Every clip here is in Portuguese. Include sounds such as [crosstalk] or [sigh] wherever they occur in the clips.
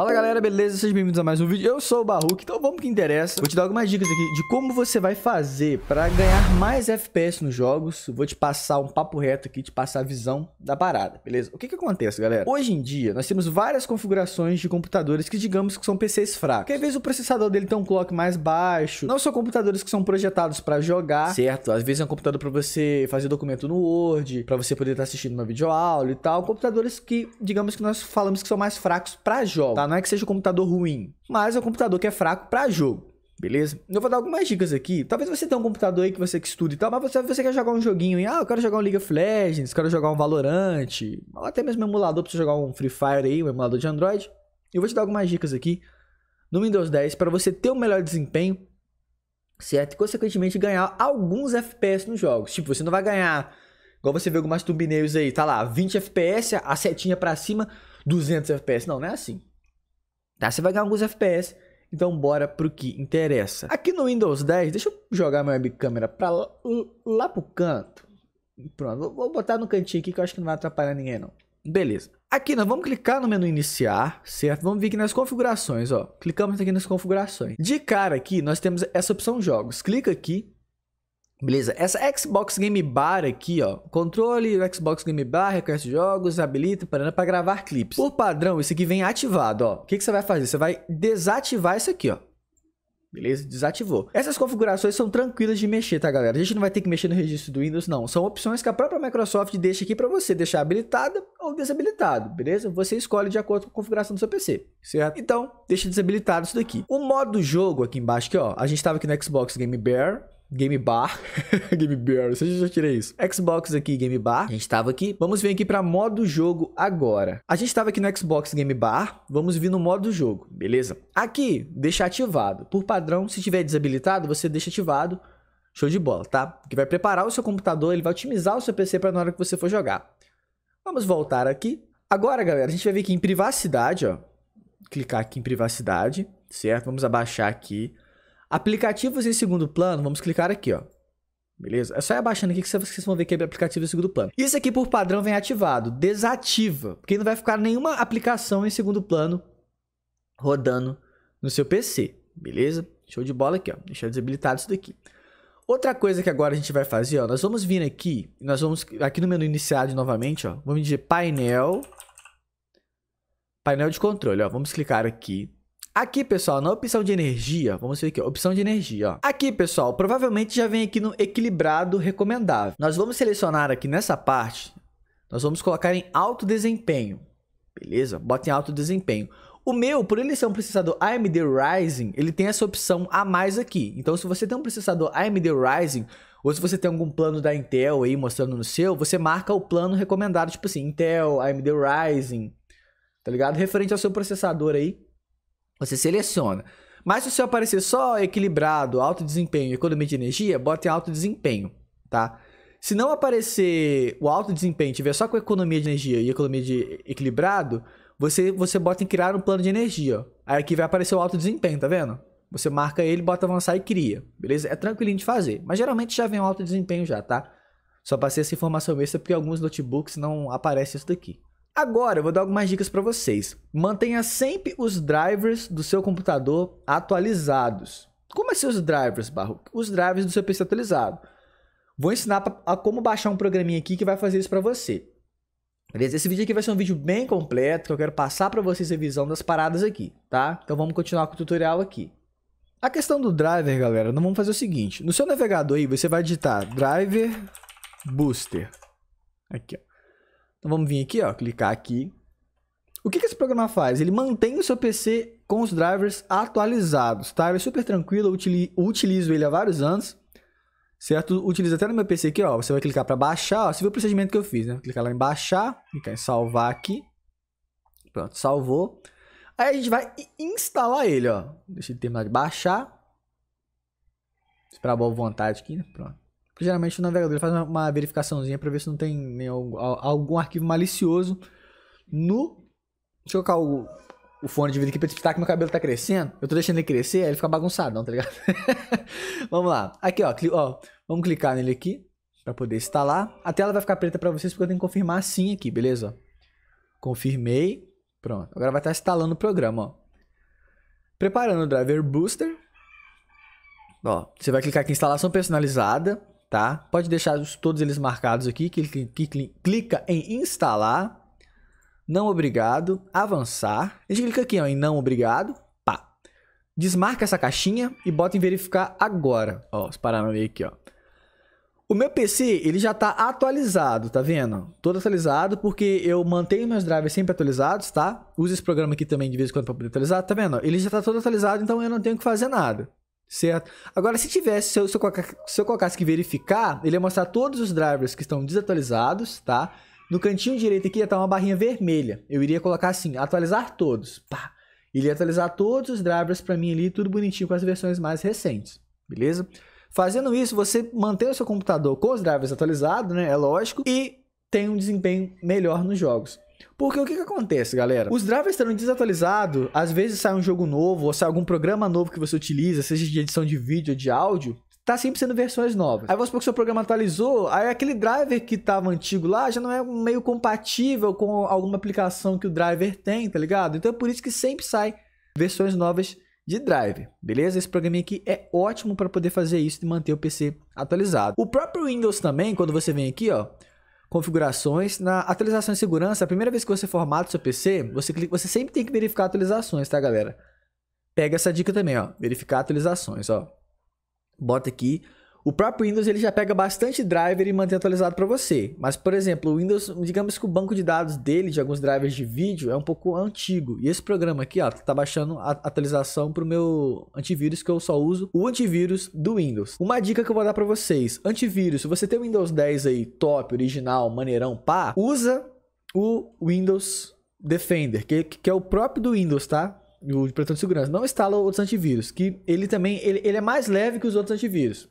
Fala galera, beleza? Sejam bem-vindos a mais um vídeo. Eu sou o Baruque, então vamos que interessa. Vou te dar algumas dicas aqui de como você vai fazer para ganhar mais FPS nos jogos. vou te passar um papo reto aqui, te passar a visão da parada, beleza? O que que acontece, galera? Hoje em dia, nós temos várias configurações de computadores que digamos que são PCs fracos. Que às vezes o processador dele tem um clock mais baixo. Não são computadores que são projetados para jogar, certo? Às vezes é um computador para você fazer documento no Word, para você poder estar tá assistindo uma videoaula e tal. Computadores que, digamos que nós falamos que são mais fracos para jogos, tá? Não é que seja um computador ruim, mas é um computador que é fraco para jogo. Beleza? Eu vou dar algumas dicas aqui. Talvez você tenha um computador aí que você que estuda e tal, mas você, você quer jogar um joguinho e, ah, eu quero jogar um League of Legends, quero jogar um Valorant, ou até mesmo um emulador para você jogar um Free Fire aí, um emulador de Android. Eu vou te dar algumas dicas aqui no Windows 10 para você ter um melhor desempenho, certo? E, consequentemente, ganhar alguns FPS nos jogos. Tipo, você não vai ganhar, igual você vê algumas thumbnails aí, tá lá, 20 FPS, a setinha para cima, 200 FPS. Não, não é assim tá? Você vai ganhar alguns FPS. Então bora pro que interessa. Aqui no Windows 10, deixa eu jogar minha webcam para lá, lá pro canto. Pronto, vou botar no cantinho aqui que eu acho que não vai atrapalhar ninguém não. Beleza. Aqui nós vamos clicar no menu iniciar, certo? Vamos vir aqui nas configurações, ó. Clicamos aqui nas configurações. De cara aqui, nós temos essa opção jogos. Clica aqui, Beleza, essa Xbox Game Bar aqui, ó, controle Xbox Game Bar, request jogos, habilita para gravar clipes. Por padrão, isso aqui vem ativado, ó. O que, que você vai fazer? Você vai desativar isso aqui, ó. Beleza? Desativou. Essas configurações são tranquilas de mexer, tá, galera? A gente não vai ter que mexer no registro do Windows, não. São opções que a própria Microsoft deixa aqui para você deixar habilitada ou desabilitado, beleza? Você escolhe de acordo com a configuração do seu PC, certo? Então, deixa desabilitado isso daqui. O modo jogo aqui embaixo, aqui, ó. A gente estava aqui no Xbox Game Bar. Game Bar. [laughs] Game Bar, eu já tirei isso. Xbox aqui, Game Bar. A gente tava aqui. Vamos vir aqui para modo jogo agora. A gente tava aqui no Xbox Game Bar. Vamos vir no modo jogo, beleza? Aqui, deixa ativado. Por padrão, se tiver desabilitado, você deixa ativado. Show de bola, tá? Que vai preparar o seu computador, ele vai otimizar o seu PC para na hora que você for jogar. Vamos voltar aqui. Agora, galera, a gente vai vir aqui em privacidade, ó. Clicar aqui em privacidade, certo? Vamos abaixar aqui. Aplicativos em segundo plano, vamos clicar aqui, ó. Beleza? É só ir abaixando aqui que vocês vão ver que é aplicativo em segundo plano. Isso aqui, por padrão, vem ativado. Desativa, porque não vai ficar nenhuma aplicação em segundo plano rodando no seu PC. Beleza? Show de bola aqui, ó. Deixa eu desabilitar isso daqui. Outra coisa que agora a gente vai fazer, ó. Nós vamos vir aqui, nós vamos aqui no menu iniciado novamente, ó. Vamos dizer painel, painel de controle, ó. Vamos clicar aqui. Aqui, pessoal, na opção de energia, vamos ver aqui, opção de energia, ó. Aqui, pessoal, provavelmente já vem aqui no equilibrado recomendável. Nós vamos selecionar aqui nessa parte, nós vamos colocar em alto desempenho. Beleza? Bota em alto desempenho. O meu, por ele ser um processador AMD Ryzen, ele tem essa opção a mais aqui. Então, se você tem um processador AMD Ryzen, ou se você tem algum plano da Intel aí mostrando no seu, você marca o plano recomendado, tipo assim, Intel, AMD Ryzen, tá ligado? Referente ao seu processador aí. Você seleciona. Mas se o seu aparecer só equilibrado, alto desempenho e economia de energia, bota em alto desempenho, tá? Se não aparecer o alto desempenho, tiver só com economia de energia e economia de equilibrado, você, você bota em criar um plano de energia. Aí aqui vai aparecer o alto desempenho, tá vendo? Você marca ele, bota avançar e cria, beleza? É tranquilinho de fazer, mas geralmente já vem o alto desempenho já, tá? Só passei essa informação extra porque alguns notebooks não aparece isso daqui. Agora eu vou dar algumas dicas para vocês. Mantenha sempre os drivers do seu computador atualizados. Como é os drivers, Barro? Os drivers do seu PC atualizado. Vou ensinar pra, a como baixar um programinha aqui que vai fazer isso para você. Beleza? Esse vídeo aqui vai ser um vídeo bem completo, que eu quero passar para vocês a visão das paradas aqui, tá? Então vamos continuar com o tutorial aqui. A questão do driver, galera, nós vamos fazer o seguinte. No seu navegador aí, você vai digitar driver booster. Aqui, ó. Então vamos vir aqui, ó, clicar aqui. O que, que esse programa faz? Ele mantém o seu PC com os drivers atualizados, tá? Ele é super tranquilo, eu utilizo, ele há vários anos, certo? Utilizo até no meu PC aqui, ó. Você vai clicar para baixar, ó. Você viu o procedimento que eu fiz, né? Clicar lá em baixar, clicar em salvar aqui. Pronto, salvou. Aí a gente vai instalar ele, ó. Deixa ele terminar de baixar. Esperar a boa vontade aqui, né? Pronto geralmente o navegador faz uma, uma verificaçãozinha para ver se não tem nenhum, algum arquivo malicioso no. Deixa eu colocar o, o fone de vídeo aqui pra testar que meu cabelo tá crescendo. Eu tô deixando ele crescer, aí ele fica bagunçadão, tá ligado? [laughs] vamos lá. Aqui, ó, ó, Vamos clicar nele aqui pra poder instalar. A tela vai ficar preta pra vocês porque eu tenho que confirmar sim aqui, beleza? Confirmei. Pronto. Agora vai estar tá instalando o programa, ó. Preparando o Driver Booster. Ó, você vai clicar aqui em instalação personalizada tá? Pode deixar todos eles marcados aqui, clica em instalar, não obrigado, avançar. A gente clica aqui ó, em não obrigado, pá. Desmarca essa caixinha e bota em verificar agora. Ó, os parâmetros aqui, ó. O meu PC, ele já está atualizado, tá vendo? Todo atualizado, porque eu mantenho meus drivers sempre atualizados, tá? Uso esse programa aqui também de vez em quando para poder atualizar, tá vendo? Ele já está todo atualizado, então eu não tenho que fazer nada. Certo. Agora, se tivesse, se eu, se eu, colocasse, se eu colocasse que verificar, ele ia mostrar todos os drivers que estão desatualizados, tá? No cantinho direito aqui ia estar uma barrinha vermelha. Eu iria colocar assim, atualizar todos. Pá. Ele ia atualizar todos os drivers para mim ali, tudo bonitinho com as versões mais recentes. Beleza? Fazendo isso, você mantém o seu computador com os drivers atualizados, né? É lógico. E tem um desempenho melhor nos jogos. Porque o que, que acontece, galera? Os drivers estão desatualizados, às vezes sai um jogo novo, ou sai algum programa novo que você utiliza, seja de edição de vídeo ou de áudio, tá sempre sendo versões novas. Aí você supor que seu programa atualizou, aí aquele driver que tava antigo lá já não é meio compatível com alguma aplicação que o driver tem, tá ligado? Então é por isso que sempre sai versões novas de driver, beleza? Esse programinha aqui é ótimo para poder fazer isso e manter o PC atualizado. O próprio Windows também, quando você vem aqui, ó, configurações. Na atualização de segurança, a primeira vez que você formata o seu PC, você, clica, você sempre tem que verificar atualizações, tá, galera? Pega essa dica também, ó. Verificar atualizações, ó. Bota aqui o próprio Windows ele já pega bastante driver e mantém atualizado para você. Mas, por exemplo, o Windows, digamos que o banco de dados dele, de alguns drivers de vídeo, é um pouco antigo. E esse programa aqui, ó, tá baixando a atualização pro meu antivírus que eu só uso, o antivírus do Windows. Uma dica que eu vou dar para vocês: antivírus, se você tem o Windows 10 aí, top, original, maneirão, pá, usa o Windows Defender, que, que é o próprio do Windows, tá? O de proteção de segurança. Não instala outros antivírus, que ele também ele, ele é mais leve que os outros antivírus.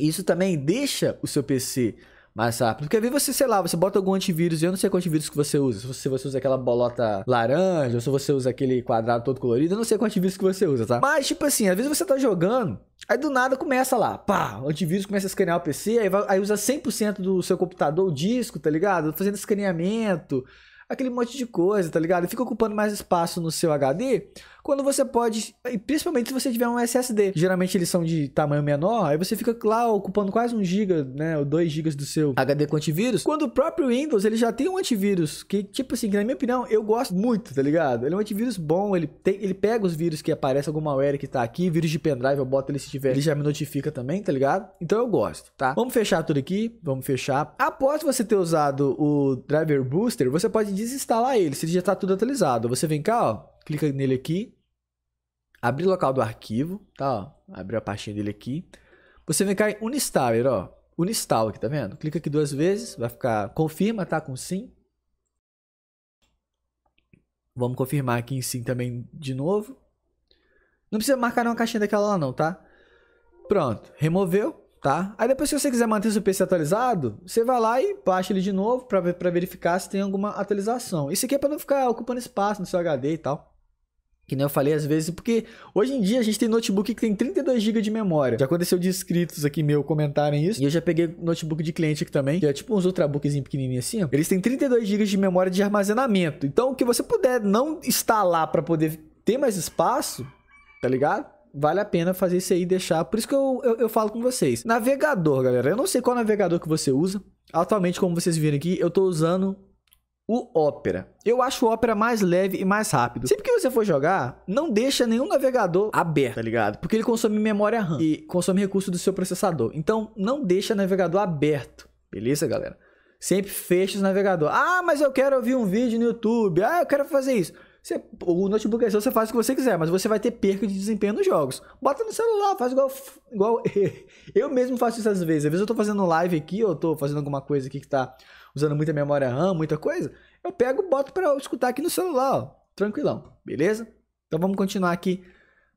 Isso também deixa o seu PC mais rápido. Porque às vezes você, sei lá, você bota algum antivírus, e eu não sei quantos antivírus que você usa. Se você, você usa aquela bolota laranja, ou se você usa aquele quadrado todo colorido, eu não sei quantos antivírus que você usa, tá? Mas, tipo assim, às vezes você tá jogando, aí do nada começa lá, pá, o antivírus começa a escanear o PC, aí, vai, aí usa 100% do seu computador, o disco, tá ligado? Fazendo escaneamento aquele monte de coisa, tá ligado? Fica ocupando mais espaço no seu HD, quando você pode, principalmente se você tiver um SSD. Geralmente eles são de tamanho menor, aí você fica lá ocupando quase um giga, né, ou dois gigas do seu HD com antivírus. Quando o próprio Windows, ele já tem um antivírus que, tipo assim, que na minha opinião, eu gosto muito, tá ligado? Ele é um antivírus bom, ele, tem, ele pega os vírus que aparece, alguma malware que tá aqui, vírus de pendrive, eu boto ele se tiver, ele já me notifica também, tá ligado? Então eu gosto, tá? Vamos fechar tudo aqui, vamos fechar. Após você ter usado o Driver Booster, você pode desinstalar ele, se ele já está tudo atualizado. Você vem cá, ó, clica nele aqui, abre o local do arquivo, tá? Ó, abre a pastinha dele aqui. Você vem cá em Unistaller, ó. Uninstall aqui, tá vendo? Clica aqui duas vezes, vai ficar confirma, tá? Com sim. Vamos confirmar aqui em sim também de novo. Não precisa marcar uma caixinha daquela lá não, tá? Pronto, removeu tá? Aí depois, se você quiser manter seu PC atualizado, você vai lá e baixa ele de novo para verificar se tem alguma atualização. Isso aqui é para não ficar ocupando espaço no seu HD e tal. Que nem eu falei às vezes, porque hoje em dia a gente tem notebook que tem 32 GB de memória. Já aconteceu de inscritos aqui meu comentarem isso. E eu já peguei notebook de cliente aqui também, que é tipo uns ultrabookzinho pequenininho assim. Eles têm 32 GB de memória de armazenamento. Então, o que você puder não instalar para poder ter mais espaço, tá ligado? vale a pena fazer isso aí e deixar. Por isso que eu, eu, eu falo com vocês. Navegador, galera. Eu não sei qual navegador que você usa. Atualmente, como vocês viram aqui, eu tô usando o Opera. Eu acho o Opera mais leve e mais rápido. Sempre que você for jogar, não deixa nenhum navegador aberto, tá ligado? Porque ele consome memória RAM e consome recurso do seu processador. Então, não deixa navegador aberto, beleza, galera? Sempre fecha os navegadores. Ah, mas eu quero ouvir um vídeo no YouTube. Ah, eu quero fazer isso. Você, o notebook é seu, você faz o que você quiser, mas você vai ter perca de desempenho nos jogos. Bota no celular, faz igual. igual [laughs] eu mesmo faço isso às vezes. Às vezes eu tô fazendo live aqui, ou tô fazendo alguma coisa aqui que tá usando muita memória RAM, muita coisa. Eu pego, boto pra escutar aqui no celular, ó. Tranquilão, beleza? Então vamos continuar aqui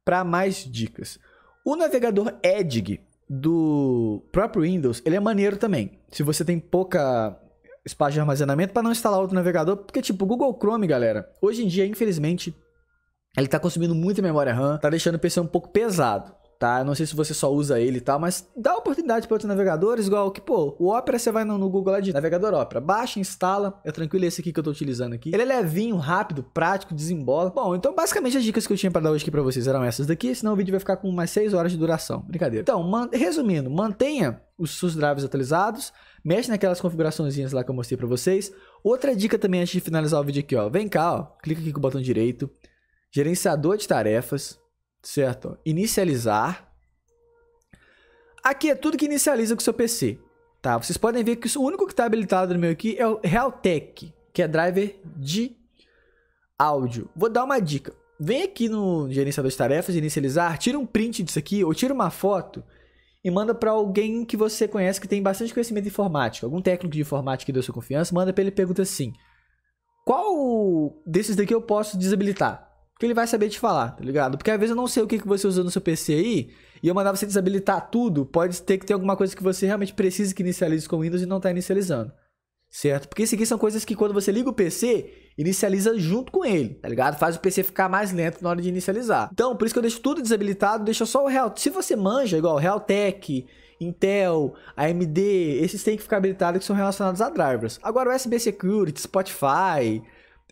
para mais dicas. O navegador Edge do próprio Windows, ele é maneiro também. Se você tem pouca espaço de armazenamento para não instalar outro navegador, porque tipo, o Google Chrome, galera, hoje em dia, infelizmente, ele tá consumindo muita memória RAM, tá deixando o PC um pouco pesado tá? Não sei se você só usa ele e tá? tal, mas dá oportunidade para outros navegadores, igual que, pô, o Opera você vai no, no Google lá de navegador Opera, baixa, instala, é tranquilo esse aqui que eu tô utilizando aqui. Ele é levinho, rápido, prático, desembola. Bom, então basicamente as dicas que eu tinha para dar hoje aqui para vocês eram essas daqui, senão o vídeo vai ficar com mais 6 horas de duração. Brincadeira. Então, man resumindo, mantenha os seus drives atualizados, mexe naquelas configuraçõezinhas lá que eu mostrei para vocês. Outra dica também antes de finalizar o vídeo aqui, ó. Vem cá, ó, clica aqui com o botão direito, gerenciador de tarefas, certo? Inicializar. Aqui é tudo que inicializa com o seu PC, tá? Vocês podem ver que o único que está habilitado no meu aqui é o Realtek, que é driver de áudio. Vou dar uma dica. Vem aqui no gerenciador de tarefas, inicializar, tira um print disso aqui ou tira uma foto e manda para alguém que você conhece que tem bastante conhecimento informático, algum técnico de informática que deu sua confiança, manda para ele e pergunta assim: "Qual desses daqui eu posso desabilitar?" que ele vai saber te falar, tá ligado? Porque às vezes eu não sei o que, que você usou no seu PC aí, e eu mandar você desabilitar tudo, pode ter que ter alguma coisa que você realmente precisa que inicialize com o Windows e não tá inicializando. Certo? Porque isso aqui são coisas que quando você liga o PC, inicializa junto com ele, tá ligado? Faz o PC ficar mais lento na hora de inicializar. Então, por isso que eu deixo tudo desabilitado, deixa só o Real. Se você manja, igual Realtek, Intel, AMD, esses têm que ficar habilitados que são relacionados a drivers. Agora, USB Security, Spotify,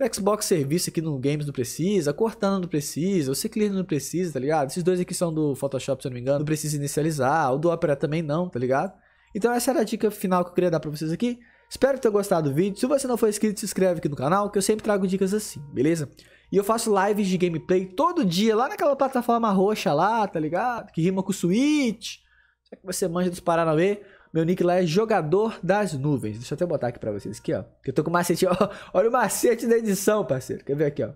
o Xbox serviço aqui no Games não precisa, Cortana não precisa, o Ciclino não precisa, tá ligado? Esses dois aqui são do Photoshop, se eu não me engano, não precisa inicializar, o do Opera também não, tá ligado? Então essa era a dica final que eu queria dar pra vocês aqui. Espero ter gostado do vídeo. Se você não for inscrito, se inscreve aqui no canal, que eu sempre trago dicas assim, beleza? E eu faço lives de gameplay todo dia, lá naquela plataforma roxa lá, tá ligado? Que rima com Switch. Será que você manja dos Paranauê? Meu nick lá é Jogador das Nuvens. Deixa eu até botar aqui pra vocês. Aqui, ó. Que eu tô com o macete, ó. [laughs] Olha o macete da edição, parceiro. Quer ver aqui, ó.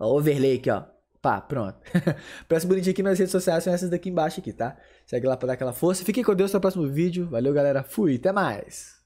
Ó, overlay aqui, ó. Pá, pronto. [laughs] Parece bonitinho aqui, minhas redes sociais são essas daqui embaixo aqui, tá? Segue lá pra dar aquela força. Fiquem com Deus até o próximo vídeo. Valeu, galera. Fui, até mais.